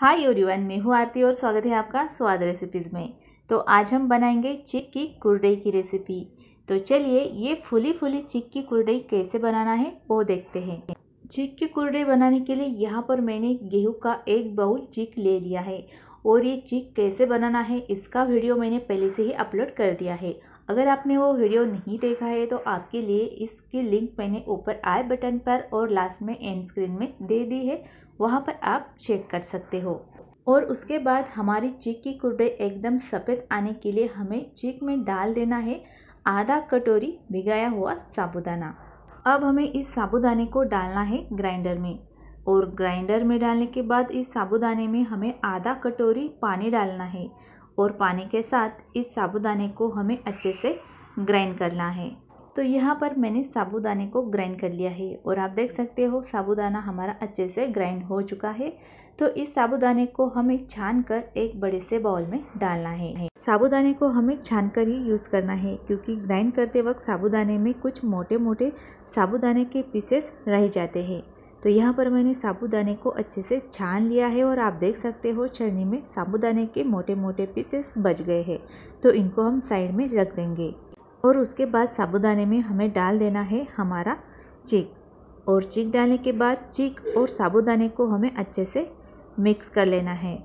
hi everyone मैं हूँ आरती और स्वागत है आपका स्वाद रेसिपीज़ में तो आज हम बनाएंगे चिक की कुरडई की रेसिपी तो चलिए ये फुली फुली चिक की कुरडई कैसे बनाना है वो देखते हैं चिक की कुरडई बनाने के लिए यहाँ पर मैंने गेहूँ का एक बाउल चिक ले लिया है और ये चिक कैसे बनाना है इसका वीडियो मैंने पहले से ही अपलोड कर दिया है अगर आपने वो वीडियो नहीं देखा है तो आपके लिए इसकी लिंक मैंने ऊपर आई बटन पर और लास्ट में एंड स्क्रीन में दे दी है वहाँ पर आप चेक कर सकते हो और उसके बाद हमारी चीक की कुर्बे एकदम सफ़ेद आने के लिए हमें चीक में डाल देना है आधा कटोरी भिगाया हुआ साबुदाना अब हमें इस साबुदाने को डालना है ग्राइंडर में और ग्राइंडर में डालने के बाद इस साबुदाने में हमें आधा कटोरी पानी डालना है और पानी के साथ इस साबुदाने को हमें अच्छे से ग्राइंड करना है तो यहाँ पर मैंने साबुदाने को ग्राइंड कर लिया है और आप देख सकते हो साबुदाना हमारा अच्छे से ग्राइंड हो चुका है तो इस साबुदाने को हमें छान कर एक बड़े से बाउल में डालना है साबुदाने को हमें छान कर ही यूज़ करना है क्योंकि ग्राइंड करते वक्त साबुदाने में कुछ मोटे मोटे साबुदाने के पीसेस रह जाते हैं तो यहाँ पर मैंने साबूदाने को अच्छे से छान लिया है और आप देख सकते हो छरनी में साबूदाने के मोटे मोटे पीसेस बच गए हैं तो इनको हम साइड में रख देंगे और उसके बाद साबूदाने में हमें डाल देना है हमारा चीक और चीक डालने के बाद चीक और साबूदाने को हमें अच्छे से मिक्स कर लेना है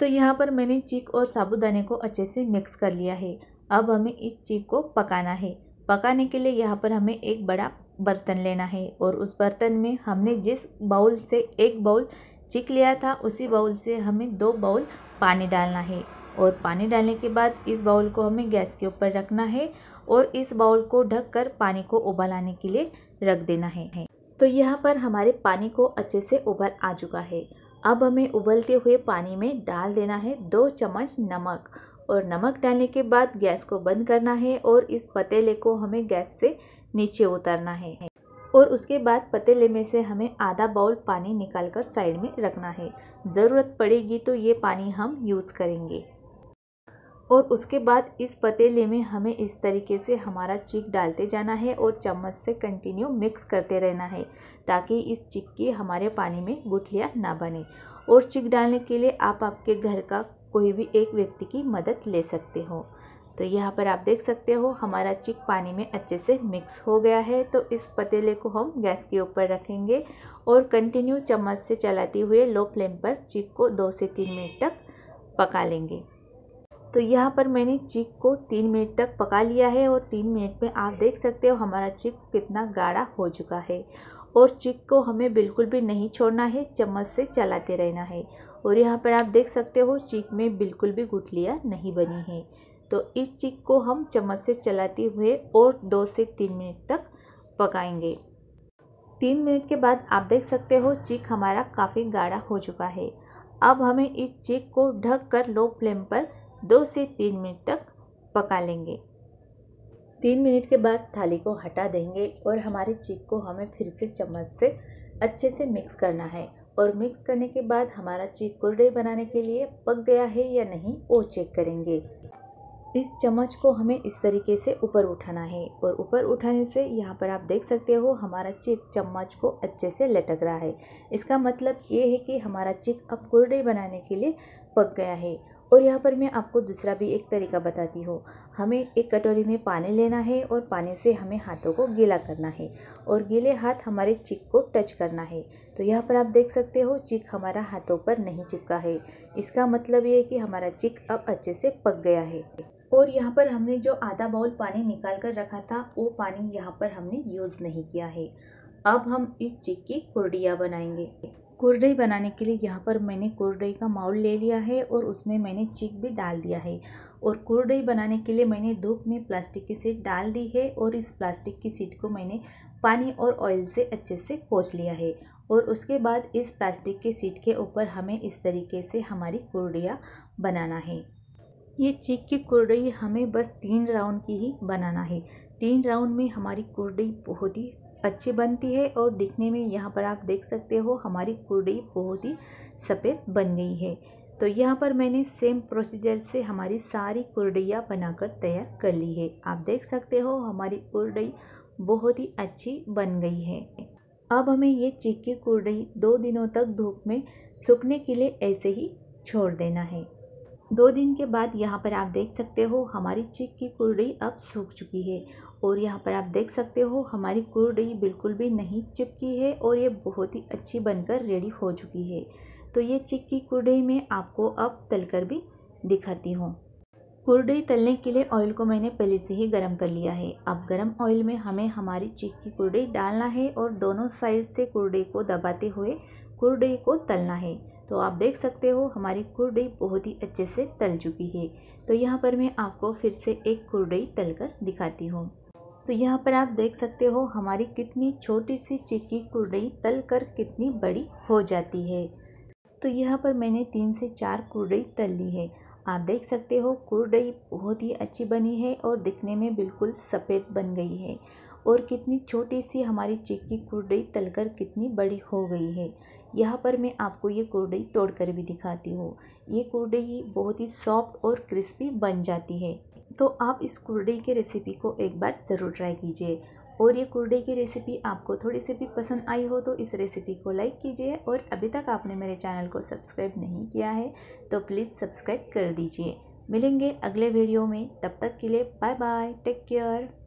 तो यहाँ पर मैंने चीक और साबूदाने को अच्छे से मिक्स कर लिया है अब हमें इस चीक को पकाना है पकाने के लिए यहाँ पर हमें एक बड़ा बर्तन लेना है और उस बर्तन में हमने जिस बाउल से एक बाउल चिक लिया था उसी बाउल से हमें दो बाउल पानी डालना है और पानी डालने के बाद इस बाउल को हमें गैस के ऊपर रखना है और इस बाउल को ढककर पानी को उबलाने के लिए रख देना है तो यहाँ पर हमारे पानी को अच्छे से उबल आ चुका है अब हमें उबलते हुए पानी में डाल देना है दो चम्मच नमक और नमक डालने के बाद गैस को बंद करना है और इस पतीले को हमें गैस से नीचे उतारना है और उसके बाद पतीले में से हमें आधा बाउल पानी निकाल कर साइड में रखना है ज़रूरत पड़ेगी तो ये पानी हम यूज़ करेंगे और उसके बाद इस पतीले में हमें इस तरीके से हमारा चिक डालते जाना है और चम्मच से कंटिन्यू मिक्स करते रहना है ताकि इस चिक की हमारे पानी में गुठलियाँ ना बने और चिक डालने के लिए आप आपके घर का कोई भी एक व्यक्ति की मदद ले सकते हो तो यहाँ पर आप देख सकते हो हमारा चिक पानी में अच्छे से मिक्स हो गया है तो इस पतीले को हम गैस के ऊपर रखेंगे और कंटिन्यू चम्मच से चलाते हुए लो फ्लेम पर चिक को दो से तीन मिनट तक पका लेंगे तो यहाँ पर मैंने चिक को तीन मिनट तक पका लिया है और तीन मिनट में आप देख सकते हो हमारा चिक कितना गाढ़ा हो चुका है और चिक को हमें बिल्कुल भी नहीं छोड़ना है चम्मच से चलाते रहना है और यहाँ पर आप देख सकते हो चिक में बिल्कुल भी गुठलियाँ नहीं बनी है तो इस चिक को हम चम्मच से चलाते हुए और दो से तीन मिनट तक पकाएंगे तीन मिनट के बाद आप देख सकते हो चिक हमारा काफ़ी गाढ़ा हो चुका है अब हमें इस चिक को ढक कर लो फ्लेम पर दो से तीन मिनट तक पका लेंगे तीन मिनट के बाद थाली को हटा देंगे और हमारे चिक को हमें फिर से चम्मच से अच्छे से मिक्स करना है और मिक्स करने के बाद हमारा चीक कुरडे बनाने के लिए पक गया है या नहीं वो चेक करेंगे इस चम्मच को हमें इस तरीके से ऊपर उठाना है और ऊपर उठाने से यहाँ पर आप देख सकते हो हमारा चिक चम्मच को अच्छे से लटक रहा है इसका मतलब ये है कि हमारा चिक अब कुरडे बनाने के लिए पक गया है और यहाँ पर मैं आपको दूसरा भी एक तरीका बताती हूँ हमें एक कटोरी में पानी लेना है और पानी से हमें हाथों को गीला करना है और गीले हाथ हमारे चिक को टच करना है तो यहाँ पर आप देख सकते हो चिक हमारा हाथों पर नहीं चिपका है इसका मतलब ये है कि हमारा चिक अब अच्छे से पक गया है और यहाँ पर हमने जो आधा बाउल पानी निकाल कर रखा था वो पानी यहाँ पर हमने यूज़ नहीं किया है अब हम इस चिक की कुर्डिया बनाएंगे कुरडई बनाने के लिए यहाँ पर मैंने कुरडई का माउल ले लिया है और उसमें मैंने चिक भी डाल दिया है और कुरडई बनाने के लिए मैंने धूप में प्लास्टिक की सीट डाल दी है और इस प्लास्टिक की सीट को मैंने पानी और ऑयल से अच्छे से पोछ लिया है और उसके बाद इस प्लास्टिक की सीट के ऊपर हमें इस तरीके से हमारी कुरडिया बनाना है ये चिक की कुरडई हमें बस तीन राउंड की ही बनाना है तीन राउंड में हमारी कुरडई बहुत ही अच्छी बनती है और दिखने में यहाँ पर आप देख सकते हो हमारी कुरडई बहुत ही सफ़ेद बन गई है तो यहाँ पर मैंने सेम प्रोसीजर से हमारी सारी कुरडैया बनाकर तैयार कर ली है आप देख सकते हो हमारी कुरडई बहुत ही अच्छी बन गई है अब हमें ये चिक्की कुरडई दो दिनों तक धूप में सूखने के लिए ऐसे ही छोड़ देना है दो दिन के बाद यहाँ पर आप देख सकते हो हमारी चिक की कुरड़ी अब सूख चुकी है और यहाँ पर आप देख सकते हो हमारी कुरड़ी बिल्कुल भी नहीं चिपकी है और ये बहुत ही अच्छी बनकर रेडी हो चुकी है तो ये चिक की कुरड़ी मैं आपको अब तल कर भी दिखाती हूँ कुरड़ी तलने के लिए ऑयल को मैंने पहले से ही गरम कर लिया है अब गरम ऑयल में हमें हमारी चिक की कुरड़ी डालना है और दोनों साइड से कुरड़ी को दबाते हुए कुरड़ी को तलना है तो आप देख सकते हो हमारी कुरडई बहुत ही अच्छे से तल चुकी है तो यहाँ पर मैं आपको फिर से एक कुरडई तल कर दिखाती हूँ तो यहाँ पर आप देख सकते हो हमारी कितनी छोटी सी चिक्की कुरडई तल कर कितनी बड़ी हो जाती है तो यहाँ पर मैंने तीन से चार कुरडई तल ली है आप देख सकते हो कुरडई बहुत ही अच्छी बनी है और दिखने में बिल्कुल सफ़ेद बन गई है और कितनी छोटी सी हमारी चिक्की कुरडई तलकर कितनी बड़ी हो गई है यहाँ पर मैं आपको ये कुरडई तोड़ कर भी दिखाती हूँ ये कुरडई बहुत ही सॉफ्ट और क्रिस्पी बन जाती है तो आप इस कुरडई की रेसिपी को एक बार ज़रूर ट्राई कीजिए और ये कुरडे की रेसिपी आपको थोड़ी सी भी पसंद आई हो तो इस रेसिपी को लाइक कीजिए और अभी तक आपने मेरे चैनल को सब्सक्राइब नहीं किया है तो प्लीज़ सब्सक्राइब कर दीजिए मिलेंगे अगले वीडियो में तब तक के लिए बाय बाय टेक केयर